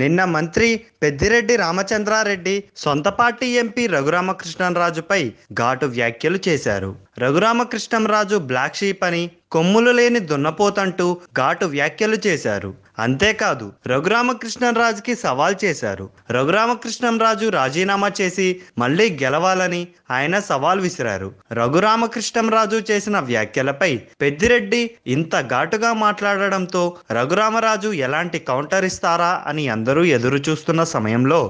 నిన్న మంత్రి పెద్దిరెడ్డి రామచంద్రారెడ్డి సొంత పార్టీ ఎంపీ రాజుపై ఘాటు వ్యాఖ్యలు చేశారు రఘురామకృష్ణంరాజు బ్లాక్ షీప్ అని కొమ్ములు లేని దున్నపోతంటూ ఘాటు వ్యాఖ్యలు చేశారు అంతేకాదు రాజుకి సవాల్ చేశారు రాజు రాజీనామా చేసి మళ్లీ గెలవాలని ఆయన సవాల్ విసిరారు రాజు చేసిన వ్యాఖ్యలపై పెద్దిరెడ్డి ఇంత ఘాటుగా మాట్లాడడంతో రఘురామరాజు ఎలాంటి కౌంటర్ ఇస్తారా అని అందరూ ఎదురు చూస్తున్న సమయంలో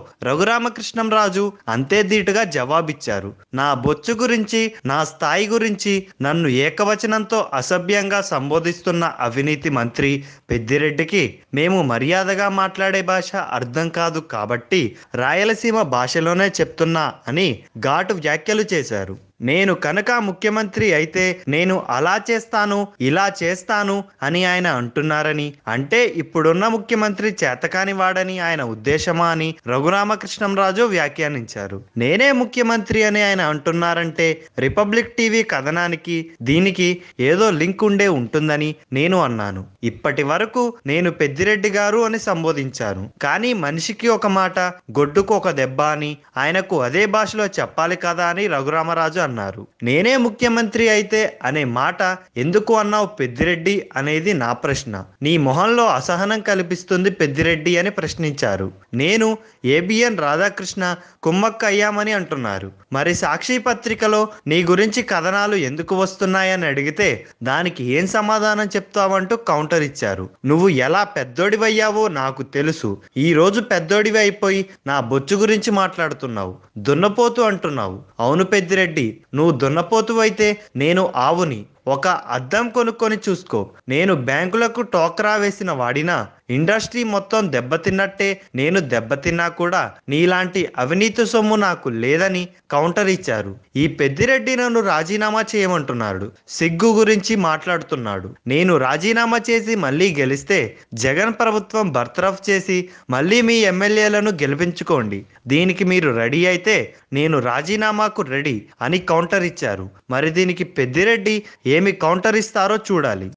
రాజు అంతే ధీటుగా జవాబిచ్చారు నా బొచ్చు గురించి నా స్థాయి గురించి నన్ను ఏకవచనంతో అసభ్యంగా సంబోధిస్తున్న అవినీతి మంత్రి పెద్దిరెడ్డికి మేము మర్యాదగా మాట్లాడే భాష అర్థం కాదు కాబట్టి రాయలసీమ భాషలోనే చెప్తున్నా అని ఘాటు వ్యాఖ్యలు చేశారు నేను కనుక ముఖ్యమంత్రి అయితే నేను అలా చేస్తాను ఇలా చేస్తాను అని ఆయన అంటున్నారని అంటే ఇప్పుడున్న ముఖ్యమంత్రి చేతకాని వాడని ఆయన ఉద్దేశమా అని రఘురామకృష్ణంరాజు వ్యాఖ్యానించారు నేనే ముఖ్యమంత్రి అని ఆయన అంటున్నారంటే రిపబ్లిక్ టీవీ కథనానికి దీనికి ఏదో లింక్ ఉండే ఉంటుందని నేను అన్నాను ఇప్పటి వరకు నేను పెద్దిరెడ్డి గారు అని సంబోధించాను కానీ మనిషికి ఒక మాట గొడ్డుకు ఒక దెబ్బ అని ఆయనకు అదే భాషలో చెప్పాలి కదా అని రఘురామరాజు అన్నారు నేనే ముఖ్యమంత్రి అయితే అనే మాట ఎందుకు అన్నావు పెద్దిరెడ్డి అనేది నా ప్రశ్న నీ మొహంలో అసహనం కల్పిస్తుంది పెద్దిరెడ్డి అని ప్రశ్నించారు నేను ఏబిఎన్ రాధాకృష్ణ కుమ్మక్క అయ్యామని అంటున్నారు మరి సాక్షి పత్రికలో నీ గురించి కథనాలు ఎందుకు వస్తున్నాయని అడిగితే దానికి ఏం సమాధానం చెప్తావంటూ కౌంటర్ ఇచ్చారు నువ్వు ఎలా పెద్దోడివయ్యావో నాకు తెలుసు ఈ రోజు పెద్దోడివి అయిపోయి నా బొచ్చు గురించి మాట్లాడుతున్నావు దున్నపోతు అంటున్నావు అవును పెద్దిరెడ్డి నువ్వు దున్నపోతువైతే నేను ఆవుని ఒక అద్దం కొనుక్కొని చూసుకో నేను బ్యాంకులకు టోక్రా వేసిన వాడినా ఇండస్ట్రీ మొత్తం దెబ్బతిన్నట్టే నేను దెబ్బతిన్నా కూడా నీలాంటి అవినీతి సొమ్ము నాకు లేదని కౌంటర్ ఇచ్చారు ఈ పెద్దిరెడ్డి నన్ను రాజీనామా చేయమంటున్నాడు సిగ్గు గురించి మాట్లాడుతున్నాడు నేను రాజీనామా చేసి మళ్ళీ గెలిస్తే జగన్ ప్రభుత్వం బర్తరఫ్ చేసి మళ్ళీ మీ ఎమ్మెల్యేలను గెలిపించుకోండి దీనికి మీరు రెడీ అయితే నేను రాజీనామాకు రెడీ అని కౌంటర్ ఇచ్చారు మరి దీనికి పెద్దిరెడ్డి ఏమి కౌంటర్ ఇస్తారో చూడాలి